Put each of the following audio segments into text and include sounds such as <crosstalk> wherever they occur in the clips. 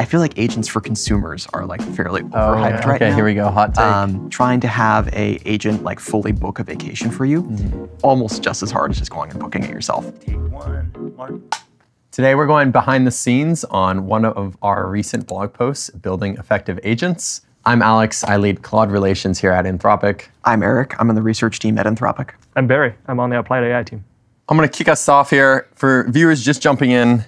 I feel like agents for consumers are like fairly overhyped oh, yeah. right okay, now. Okay, here we go. Hot take. Um, trying to have a agent like fully book a vacation for you, mm-hmm. almost just as hard as just going and booking it yourself. Take one, Mark. Today we're going behind the scenes on one of our recent blog posts, building effective agents. I'm Alex. I lead cloud relations here at Anthropic. I'm Eric. I'm on the research team at Anthropic. I'm Barry. I'm on the applied AI team. I'm going to kick us off here. For viewers just jumping in,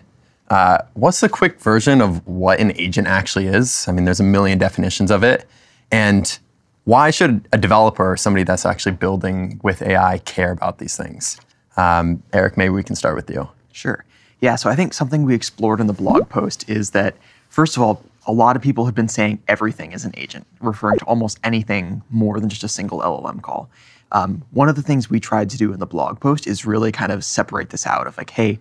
uh, what's the quick version of what an agent actually is? I mean, there's a million definitions of it. And why should a developer somebody that's actually building with AI care about these things? Um, Eric, maybe we can start with you. Sure. Yeah, so I think something we explored in the blog post is that, first of all, a lot of people have been saying everything is an agent, referring to almost anything more than just a single LLM call. Um, one of the things we tried to do in the blog post is really kind of separate this out of like, hey,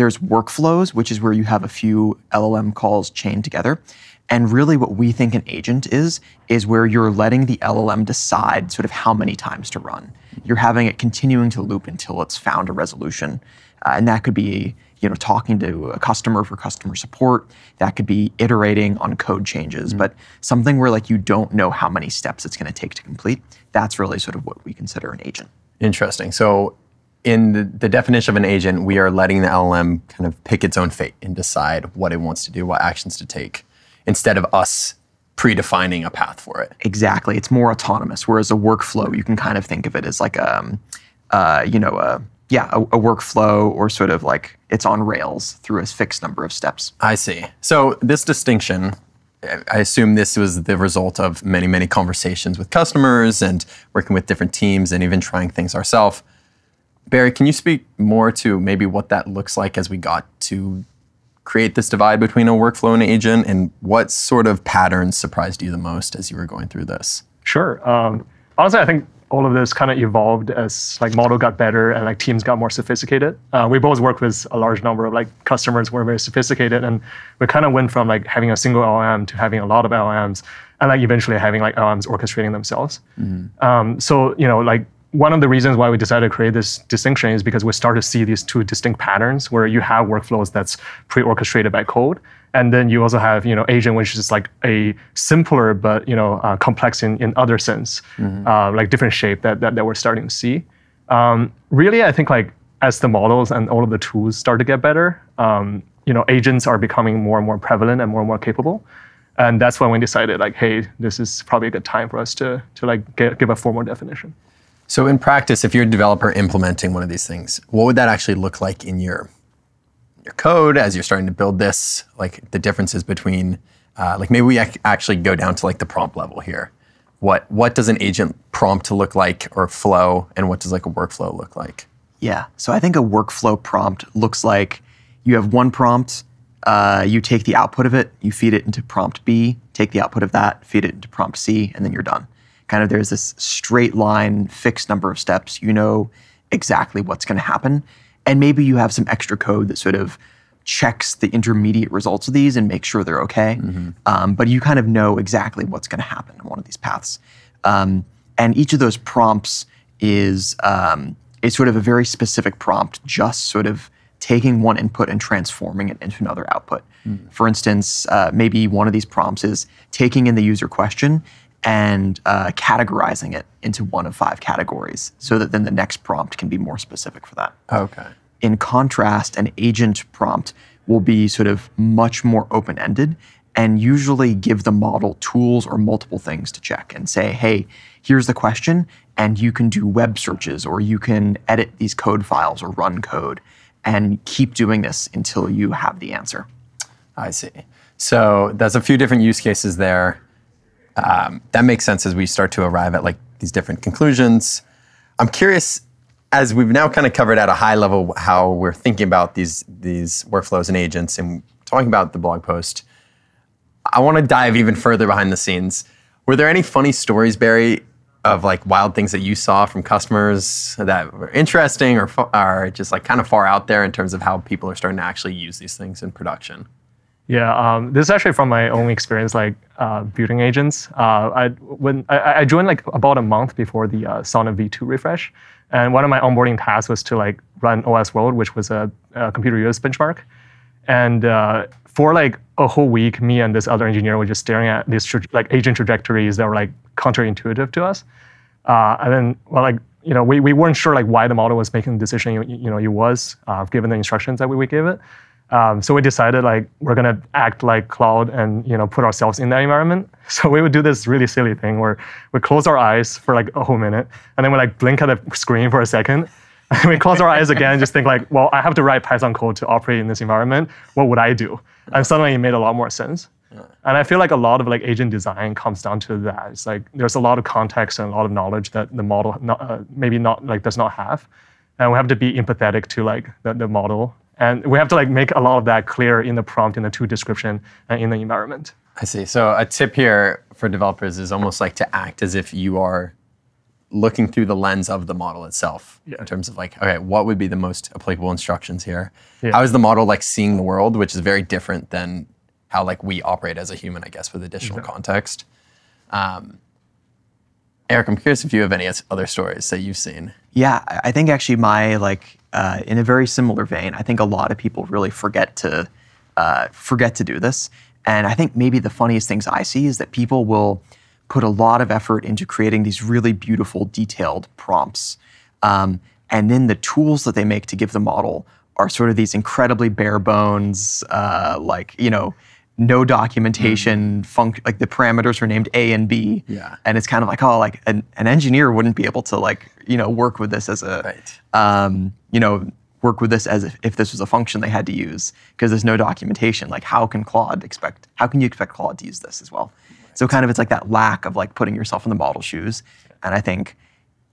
there's workflows, which is where you have a few LLM calls chained together. And really, what we think an agent is, is where you're letting the LLM decide sort of how many times to run. You're having it continuing to loop until it's found a resolution. Uh, and that could be you know, talking to a customer for customer support. That could be iterating on code changes, mm-hmm. but something where like you don't know how many steps it's going to take to complete. That's really sort of what we consider an agent. Interesting. So in the, the, definition of an agent, we are letting the LLM kind of pick its own fate and decide what it wants to do, what actions to take, instead of us predefining a path for it. Exactly. It's more autonomous. Whereas a workflow, you can kind of think of it as like a, um, uh, you know, a yeah, a, a, workflow or sort of like it's on rails through a fixed number of steps. I see. So this distinction, I assume this was the result of many, many conversations with customers and working with different teams and even trying things ourselves. Barry, can you speak more to maybe what that looks like as we got to create this divide between a workflow and an agent, and what sort of patterns surprised you the most as you were going through this? Sure. Um, honestly, I think all of this kind of evolved as like model got better and like teams got more sophisticated. Uh, we both work with a large number of like customers who are very sophisticated, and we kind of went from like having a single LM to having a lot of LMs, and like eventually having like LMs orchestrating themselves. Mm-hmm. Um, so you know like one of the reasons why we decided to create this distinction is because we start to see these two distinct patterns where you have workflows that's pre-orchestrated by code and then you also have you know agent which is like a simpler but you know uh, complex in, in other sense mm-hmm. uh, like different shape that, that, that, we're starting to see um, really i think like as the models and all of the tools start to get better um, you know agents are becoming more and more prevalent and more and more capable and that's when we decided like hey this is probably a good time for us to to like get, give a formal definition so in practice, if you're a developer implementing one of these things, what would that actually look like in your your code as you're starting to build this? Like the differences between, uh, like maybe we ac actually go down to like the prompt level here. What what does an agent prompt look like or flow, and what does like a workflow look like? Yeah. So I think a workflow prompt looks like you have one prompt. Uh, you take the output of it, you feed it into prompt B, take the output of that, feed it into prompt C, and then you're done kind of there's this straight line, fixed number of steps. You know exactly what's going to happen. And maybe you have some extra code that sort of checks the intermediate results of these and makes sure they're okay. Mm-hmm. Um, but you kind of know exactly what's going to happen in one of these paths. Um, and each of those prompts is um, is sort of a very specific prompt, just sort of taking one input and transforming it into another output. Mm. For instance, uh, maybe one of these prompts is taking in the user question and uh, categorizing it into one of five categories so that then the next prompt can be more specific for that. Okay. In contrast, an agent prompt will be sort of much more open ended and usually give the model tools or multiple things to check and say, hey, here's the question, and you can do web searches or you can edit these code files or run code and keep doing this until you have the answer. I see. So there's a few different use cases there um, that makes sense as we start to arrive at like these different conclusions. I'm curious, as we've now kind of covered at a high level how we're thinking about these these workflows and agents, and talking about the blog post. I want to dive even further behind the scenes. Were there any funny stories, Barry, of like wild things that you saw from customers that were interesting or are just like kind of far out there in terms of how people are starting to actually use these things in production? Yeah, um, this is actually from my own experience, like uh, building agents. Uh, I when I, I, joined like about a month before the uh, Sauna V2 refresh, and one of my onboarding tasks was to like run OS World, which was a, a computer use benchmark. And uh, for like a whole week, me and this other engineer were just staring at these tra- like agent trajectories that were like counterintuitive to us. Uh, and then, well, like you know, we, we weren't sure like why the model was making the decision you, you know it was, uh, given the instructions that we, we gave it. Um, so we decided like we're gonna act like cloud and you know put ourselves in that environment. <laughs> So we would do this really silly thing where we close our eyes for like a whole minute, and then we like blink at the screen for a second, <laughs> and we close our eyes again, and just think like, well, I have to write Python code to operate in this environment. What would I do? And suddenly it made a lot more sense. And I feel like a lot of like agent design comes down to that. It's like there's a lot of context and a lot of knowledge that the model not, uh, maybe not like does not have, and we have to be empathetic to like the, the model and we have to like make a lot of that clear in the prompt, in the tool description, and in the environment. I see. So a tip here for developers is almost like to act as if you are looking through the lens of the model itself yeah. in terms of like, okay, what would be the most applicable instructions here? Yeah. How is the model like seeing the world, which is very different than how like we operate as a human, I guess, with additional context. Um, Eric, I'm curious if you have any other stories that you've seen. Yeah, I think actually my like uh, in a very similar vein, I think a lot of people really forget to uh, forget to do this. And I think maybe the funniest things I see is that people will put a lot of effort into creating these really beautiful, detailed prompts, um, and then the tools that they make to give the model are sort of these incredibly bare bones, uh, like you know no documentation mm. function like the parameters are named a and b yeah. and it's kind of like oh like an, an engineer wouldn't be able to like you know work with this as a right. um, you know work with this as if, if this was a function they had to use because there's no documentation like how can claude expect how can you expect claude to use this as well right. so kind of it's like that lack of like putting yourself in the model shoes and i think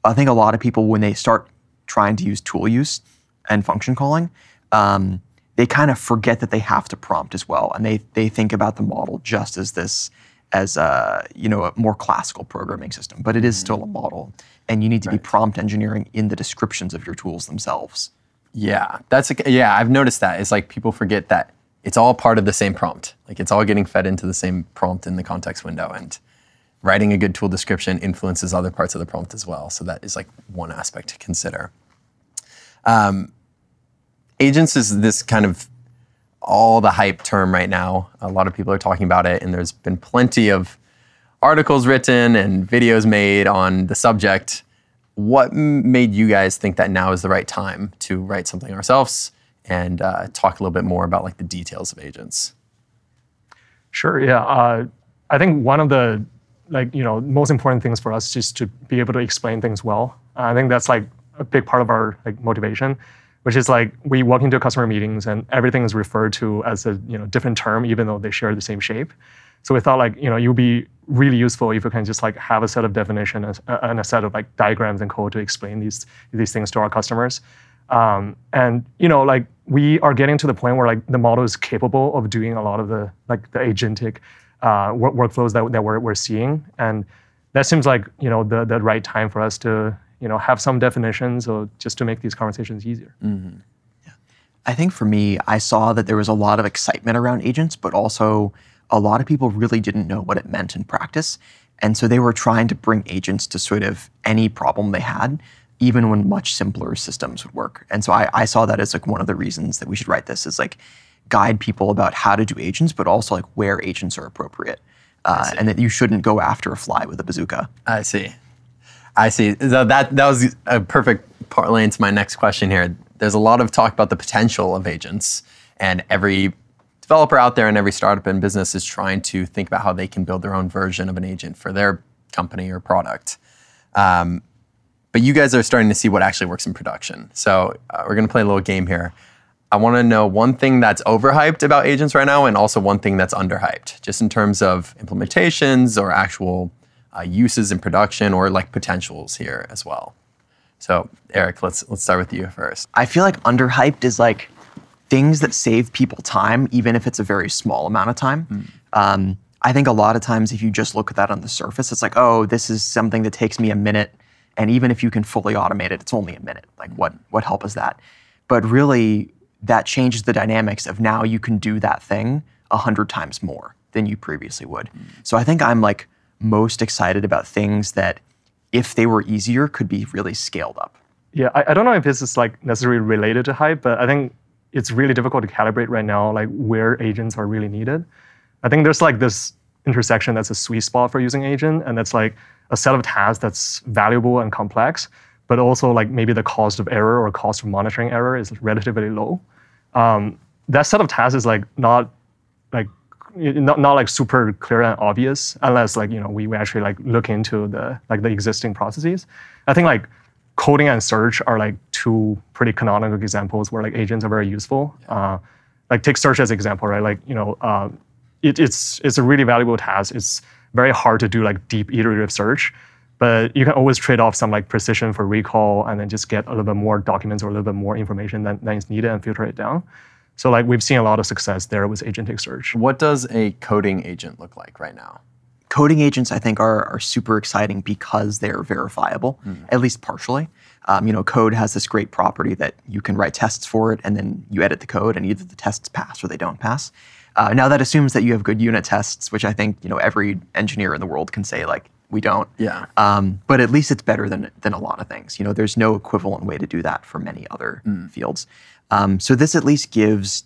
i think a lot of people when they start trying to use tool use and function calling um, they kind of forget that they have to prompt as well, and they they think about the model just as this as a uh, you know a more classical programming system, but it is still a mm-hmm. model, and you need to right. be prompt engineering in the descriptions of your tools themselves. Yeah, that's a, yeah. I've noticed that it's like people forget that it's all part of the same prompt. Like it's all getting fed into the same prompt in the context window, and writing a good tool description influences other parts of the prompt as well. So that is like one aspect to consider. Um, agents is this kind of all the hype term right now. A lot of people are talking about it, and there's been plenty of articles written and videos made on the subject. What made you guys think that now is the right time to write something ourselves and uh, talk a little bit more about like the details of agents? Sure. Yeah. Uh, I think one of the like you know most important things for us is to be able to explain things well. I think that's like a big part of our like motivation which is like we walk into customer meetings and everything is referred to as a you know different term, even though they share the same shape. So we thought like you know it would be really useful if we can just like have a set of definition and a set of like diagrams and code to explain these these things to our customers. Um, and you know like we are getting to the point where like the model is capable of doing a lot of the like the agentic uh, workflows that, that we're, we're seeing and that seems like you know the, the right time for us to you know have some definitions or just to make these conversations easier mm-hmm. yeah. i think for me i saw that there was a lot of excitement around agents but also a lot of people really didn't know what it meant in practice and so they were trying to bring agents to sort of any problem they had even when much simpler systems would work and so I, I saw that as like one of the reasons that we should write this is like guide people about how to do agents but also like where agents are appropriate uh, and that you shouldn't go after a fly with a bazooka i see I see. So that that was a perfect parlay into my next question here. There's a lot of talk about the potential of agents, and every developer out there and every startup and business is trying to think about how they can build their own version of an agent for their company or product. Um, but you guys are starting to see what actually works in production. So uh, we're going to play a little game here. I want to know one thing that's overhyped about agents right now, and also one thing that's underhyped, just in terms of implementations or actual uh, uses in production or like potentials here as well. So Eric, let's let's start with you first. I feel like underhyped is like things that save people time, even if it's a very small amount of time. Mm. Um, I think a lot of times if you just look at that on the surface, it's like, oh, this is something that takes me a minute. And even if you can fully automate it, it's only a minute. Like what what help is that? But really that changes the dynamics of now you can do that thing a hundred times more than you previously would. Mm. So I think I'm like most excited about things that, if they were easier, could be really scaled up? Yeah, I, I don't know if this is like necessarily related to hype, but I think it's really difficult to calibrate right now, like where agents are really needed. I think there's like this intersection that's a sweet spot for using agent, and that's like a set of tasks that's valuable and complex, but also like maybe the cost of error or cost of monitoring error is relatively low. Um, that set of tasks is like not like not, not like super clear and obvious unless like you know we, we actually like look into the like the existing processes i think like coding and search are like two pretty canonical examples where like agents are very useful yeah. uh, like take search as example right like you know uh, it, it's it's a really valuable task it's very hard to do like deep iterative search but you can always trade off some like precision for recall and then just get a little bit more documents or a little bit more information than, than is needed and filter it down so like we've seen a lot of success there with agentic search. What does a coding agent look like right now? Coding agents, I think, are, are super exciting because they're verifiable, mm. at least partially. Um, you know, code has this great property that you can write tests for it, and then you edit the code, and either the tests pass or they don't pass. Uh, now that assumes that you have good unit tests, which I think you know every engineer in the world can say like we don't. Yeah. Um, but at least it's better than than a lot of things. You know, there's no equivalent way to do that for many other mm. fields. Um, so this at least gives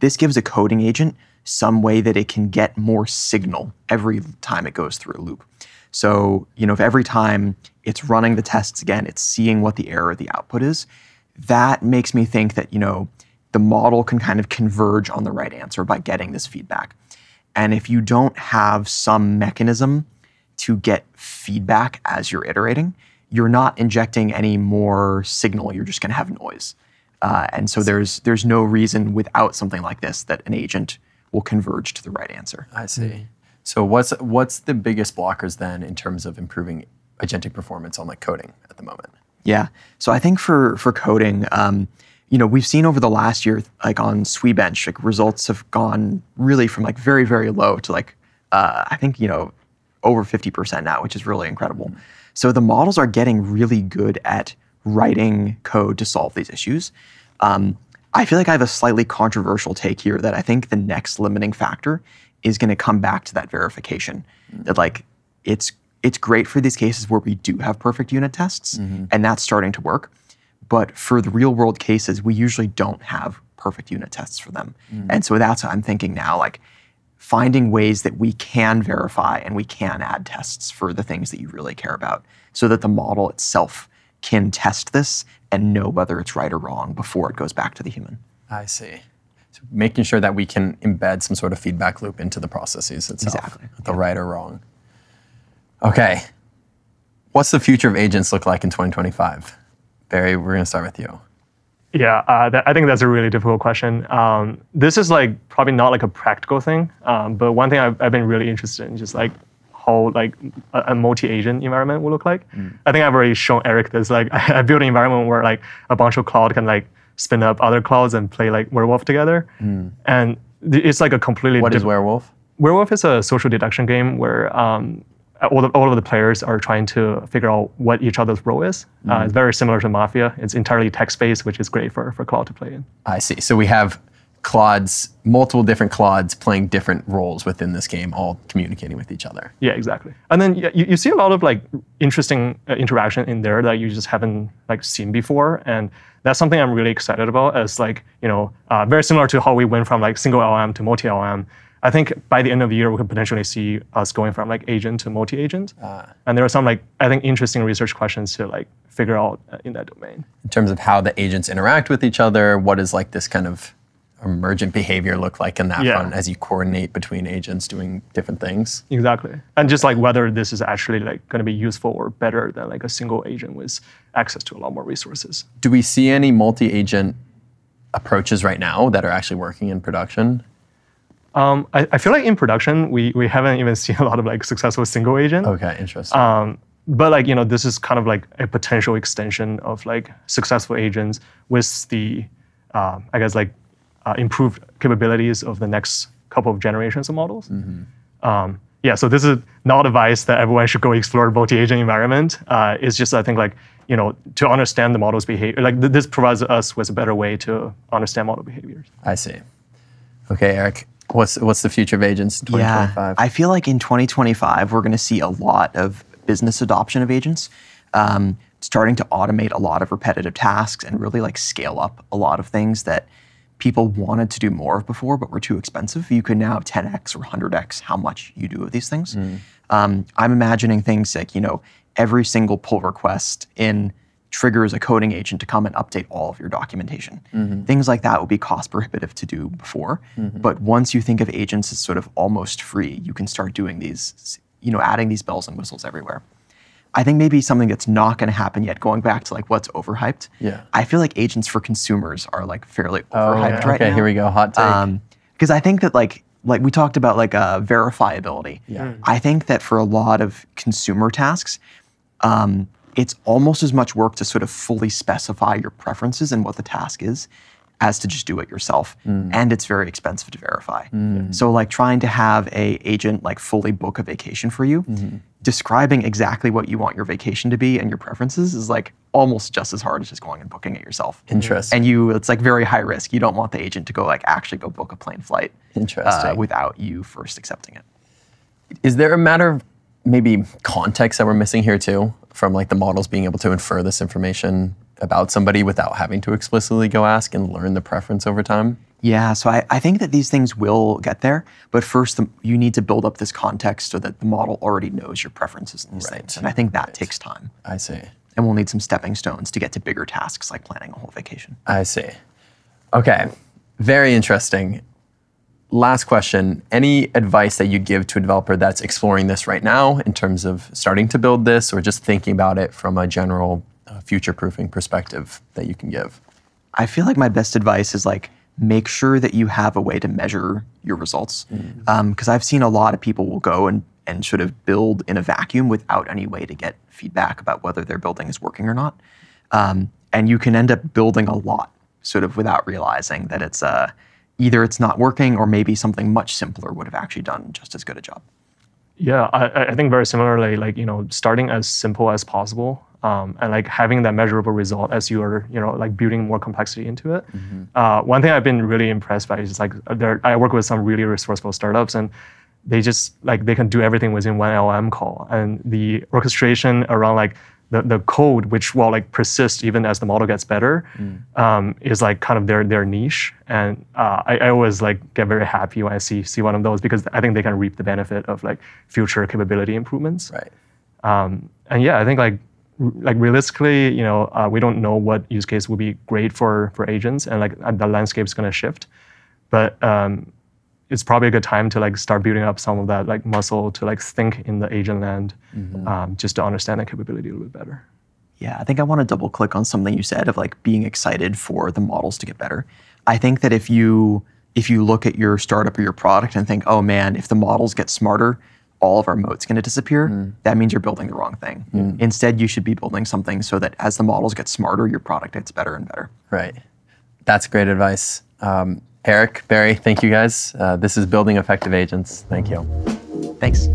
this gives a coding agent some way that it can get more signal every time it goes through a loop. So, you know, if every time it's running the tests again, it's seeing what the error the output is, that makes me think that, you know, the model can kind of converge on the right answer by getting this feedback. And if you don't have some mechanism to get feedback as you're iterating, you're not injecting any more signal, you're just going to have noise. Uh, and so there's there's no reason without something like this that an agent will converge to the right answer. I see. Hmm. So what's what's the biggest blockers then in terms of improving agentic performance on like coding at the moment? Yeah. So I think for for coding, um, you know, we've seen over the last year, like on Swebench, like results have gone really from like very very low to like uh, I think you know over 50% now, which is really incredible. Hmm. So the models are getting really good at writing code to solve these issues. Um, I feel like I have a slightly controversial take here that I think the next limiting factor is going to come back to that verification. Mm-hmm. That like it's it's great for these cases where we do have perfect unit tests mm-hmm. and that's starting to work. But for the real world cases, we usually don't have perfect unit tests for them. Mm-hmm. And so that's what I'm thinking now like finding ways that we can verify and we can add tests for the things that you really care about so that the model itself can test this and know whether it's right or wrong before it goes back to the human. I see. So making sure that we can embed some sort of feedback loop into the processes itself, exactly. the yeah. right or wrong. Okay. What's the future of agents look like in 2025? Barry, we're going to start with you. Yeah, uh, that, I think that's a really difficult question. Um, this is like probably not like a practical thing, um, but one thing I've, I've, been really interested in, just like how like a, a multi-agent environment will look like. Mm. I think I've already shown Eric this. Like I, <laughs> I, built an environment where like a bunch of cloud can like spin up other clouds and play like werewolf together. Mm. And it's like a completely What is werewolf? Werewolf is a social deduction game where um, all, the, all of the players are trying to figure out what each other's role is. Mm. Uh, it's mm. very similar to Mafia. It's entirely text-based, which is great for, for cloud to play in. I see. So we have Clods, multiple different clods playing different roles within this game, all communicating with each other. Yeah, exactly. And then you, you see a lot of like interesting uh, interaction in there that you just haven't like seen before, and that's something I'm really excited about. As like you know, uh, very similar to how we went from like single LM to multi LM. I think by the end of the year we could potentially see us going from like agent to multi agent. Uh, and there are some like I think interesting research questions to like figure out uh, in that domain. In terms of how the agents interact with each other, what is like this kind of emergent behavior look like in that yeah. front as you coordinate between agents doing different things? Exactly. And just like whether this is actually like going to be useful or better than like a single agent with access to a lot more resources. Do we see any multi-agent approaches right now that are actually working in production? Um, I, I, feel like in production we we haven't even seen a lot of like successful single agent. Okay, interesting. Um, but like you know this is kind of like a potential extension of like successful agents with the um, I guess like uh, improved capabilities of the next couple of generations of models. Mm-hmm. Um, yeah, so this is not advice that everyone should go explore multi-agent environment. Uh, it's just I think like you know to understand the model's behavior. Like th- this provides us with a better way to understand model behaviors. I see. Okay, Eric, what's what's the future of agents in 2025? Yeah, I feel like in 2025 we're going to see a lot of business adoption of agents. Um, starting to automate a lot of repetitive tasks and really like scale up a lot of things that people wanted to do more of before but were too expensive, you can now 10x or 100x how much you do of these things. Mm. Um, I'm imagining things like, you know, every single pull request in triggers a coding agent to come and update all of your documentation. Mm-hmm. Things like that would be cost prohibitive to do before. Mm-hmm. But once you think of agents as sort of almost free, you can start doing these, you know, adding these bells and whistles everywhere. I think maybe something that's not going to happen yet, going back to like what's overhyped. Yeah. I feel like agents for consumers are like fairly overhyped oh, yeah. right okay, now. here we go. Hot take. Because um, I think that like like we talked about like uh, verifiability. Yeah. Mm. I think that for a lot of consumer tasks, um, it's almost as much work to sort of fully specify your preferences and what the task is as to just do it yourself. Mm. And it's very expensive to verify. Mm. So like trying to have a agent like fully book a vacation for you, mm-hmm. describing exactly what you want your vacation to be and your preferences is like almost just as hard as just going and booking it yourself. Interesting. And you it's like very high risk. You don't want the agent to go like actually go book a plane flight. Interesting. Uh, without you first accepting it. Is there a matter of maybe context that we're missing here too from like the models being able to infer this information about somebody without having to explicitly go ask and learn the preference over time? Yeah, so I, I think that these things will get there, but first the, you need to build up this context so that the model already knows your preferences and these right. things. And I think that right. takes time. I see. And we'll need some stepping stones to get to bigger tasks like planning a whole vacation. I see. Okay, very interesting. Last question. Any advice that you give to a developer that's exploring this right now in terms of starting to build this or just thinking about it from a general future proofing perspective that you can give? I feel like my best advice is like make sure that you have a way to measure your results because mm-hmm. um, I've seen a lot of people will go and and sort of build in a vacuum without any way to get feedback about whether their building is working or not. Um, and you can end up building a lot sort of without realizing that it's uh, either it's not working or maybe something much simpler would have actually done just as good a job. Yeah, I, I think very similarly, like, you know, starting as simple as possible um, and like having that measurable result as you are, you know, like building more complexity into it. Mm-hmm. Uh, one thing I've been really impressed by is like there, I work with some really resourceful startups, and they just like they can do everything within one LM call, and the orchestration around like the, the code, which will like persist even as the model gets better, mm. um, is like kind of their their niche. And uh, I, I, always like get very happy when I see see one of those because I think they can reap the benefit of like future capability improvements. Right. Um, and yeah, I think like like realistically, you know, uh, we don't know what use case would be great for for agents, and like uh, the landscape is going to shift. But um, it's probably a good time to like start building up some of that like muscle to like think in the agent land, mm-hmm. um, just to understand that capability a little bit better. Yeah, I think I want to double click on something you said of like being excited for the models to get better. I think that if you if you look at your startup or your product and think, oh man, if the models get smarter, all of our moat's going to disappear, mm. that means you're building the wrong thing. Mm. Instead, you should be building something so that as the models get smarter, your product gets better and better. Right. That's great advice. Um, Eric, Barry, thank you guys. Uh, this is Building Effective Agents. Thank you. Thanks.